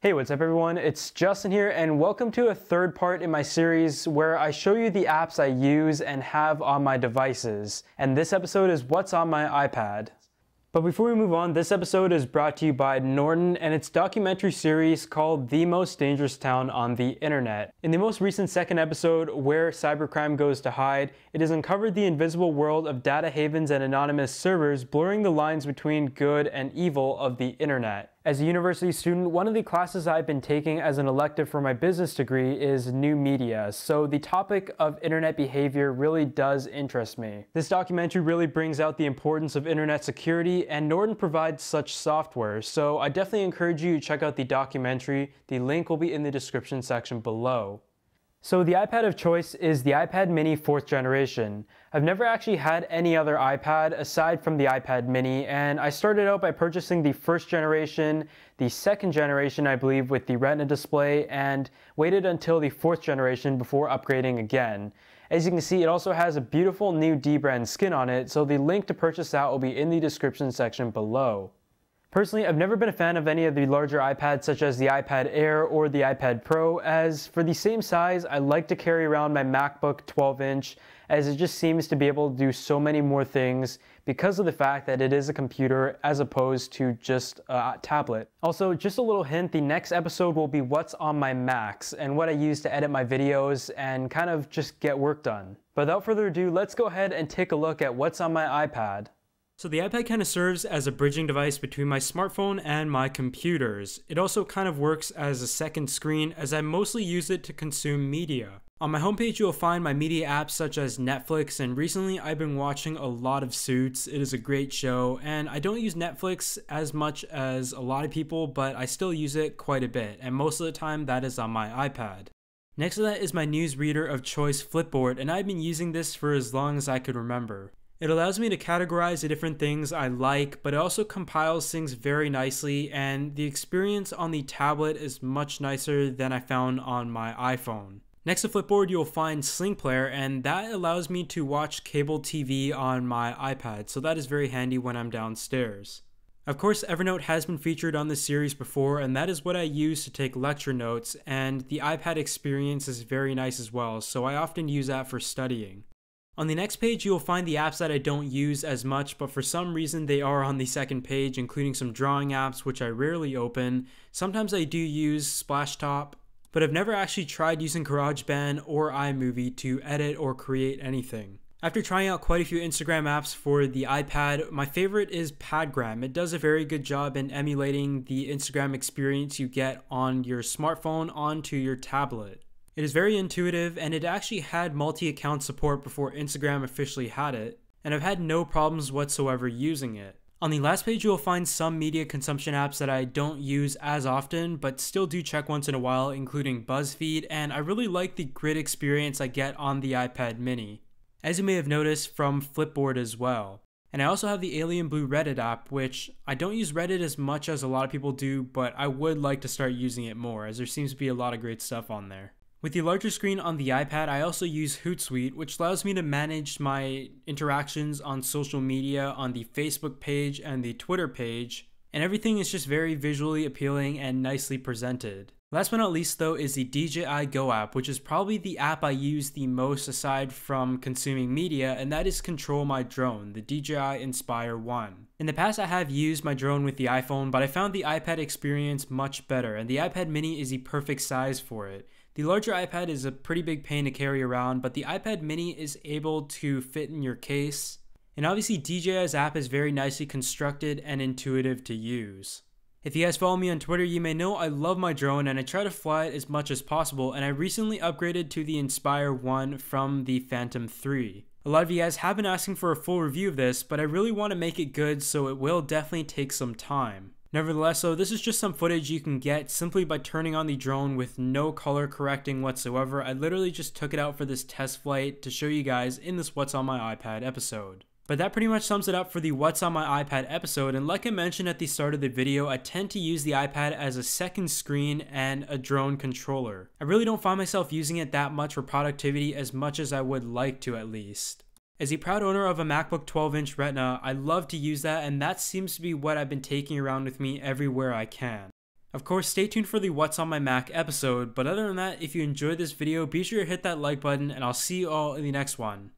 Hey, what's up everyone? It's Justin here and welcome to a third part in my series where I show you the apps I use and have on my devices. And this episode is what's on my iPad. But before we move on, this episode is brought to you by Norton and its documentary series called The Most Dangerous Town on the Internet. In the most recent second episode, Where Cybercrime Goes to Hide, it has uncovered the invisible world of data havens and anonymous servers blurring the lines between good and evil of the internet. As a university student, one of the classes I've been taking as an elective for my business degree is new media, so the topic of internet behavior really does interest me. This documentary really brings out the importance of internet security, and Norton provides such software, so I definitely encourage you to check out the documentary. The link will be in the description section below. So the iPad of choice is the iPad mini 4th generation. I've never actually had any other iPad aside from the iPad mini and I started out by purchasing the 1st generation, the 2nd generation I believe with the retina display and waited until the 4th generation before upgrading again. As you can see it also has a beautiful new D brand skin on it so the link to purchase that will be in the description section below. Personally, I've never been a fan of any of the larger iPads such as the iPad Air or the iPad Pro as for the same size, I like to carry around my MacBook 12 inch as it just seems to be able to do so many more things because of the fact that it is a computer as opposed to just a tablet. Also, just a little hint, the next episode will be what's on my Macs and what I use to edit my videos and kind of just get work done. But without further ado, let's go ahead and take a look at what's on my iPad. So the iPad kind of serves as a bridging device between my smartphone and my computers. It also kind of works as a second screen as I mostly use it to consume media. On my homepage you'll find my media apps such as Netflix and recently I've been watching a lot of Suits. It is a great show and I don't use Netflix as much as a lot of people but I still use it quite a bit and most of the time that is on my iPad. Next to that is my news reader of choice Flipboard and I've been using this for as long as I could remember. It allows me to categorize the different things I like, but it also compiles things very nicely, and the experience on the tablet is much nicer than I found on my iPhone. Next to Flipboard, you'll find Sling Player, and that allows me to watch cable TV on my iPad, so that is very handy when I'm downstairs. Of course, Evernote has been featured on this series before, and that is what I use to take lecture notes, and the iPad experience is very nice as well, so I often use that for studying. On the next page, you will find the apps that I don't use as much, but for some reason they are on the second page, including some drawing apps, which I rarely open. Sometimes I do use Splashtop, but I've never actually tried using GarageBand or iMovie to edit or create anything. After trying out quite a few Instagram apps for the iPad, my favorite is Padgram. It does a very good job in emulating the Instagram experience you get on your smartphone onto your tablet. It is very intuitive and it actually had multi account support before Instagram officially had it, and I've had no problems whatsoever using it. On the last page, you will find some media consumption apps that I don't use as often, but still do check once in a while, including BuzzFeed, and I really like the grid experience I get on the iPad mini, as you may have noticed from Flipboard as well. And I also have the Alien Blue Reddit app, which I don't use Reddit as much as a lot of people do, but I would like to start using it more, as there seems to be a lot of great stuff on there. With the larger screen on the iPad, I also use Hootsuite, which allows me to manage my interactions on social media on the Facebook page and the Twitter page, and everything is just very visually appealing and nicely presented. Last but not least though is the DJI Go app, which is probably the app I use the most aside from consuming media, and that is Control My Drone, the DJI Inspire 1. In the past I have used my drone with the iPhone, but I found the iPad experience much better, and the iPad mini is the perfect size for it. The larger iPad is a pretty big pain to carry around, but the iPad mini is able to fit in your case, and obviously DJI's app is very nicely constructed and intuitive to use. If you guys follow me on Twitter, you may know I love my drone and I try to fly it as much as possible, and I recently upgraded to the Inspire 1 from the Phantom 3. A lot of you guys have been asking for a full review of this, but I really want to make it good, so it will definitely take some time. Nevertheless, though, this is just some footage you can get simply by turning on the drone with no color correcting whatsoever. I literally just took it out for this test flight to show you guys in this What's on my iPad episode. But that pretty much sums it up for the What's on My iPad episode, and like I mentioned at the start of the video, I tend to use the iPad as a second screen and a drone controller. I really don't find myself using it that much for productivity as much as I would like to at least. As a proud owner of a MacBook 12 inch Retina, I love to use that, and that seems to be what I've been taking around with me everywhere I can. Of course, stay tuned for the What's on My Mac episode, but other than that, if you enjoyed this video, be sure to hit that like button, and I'll see you all in the next one.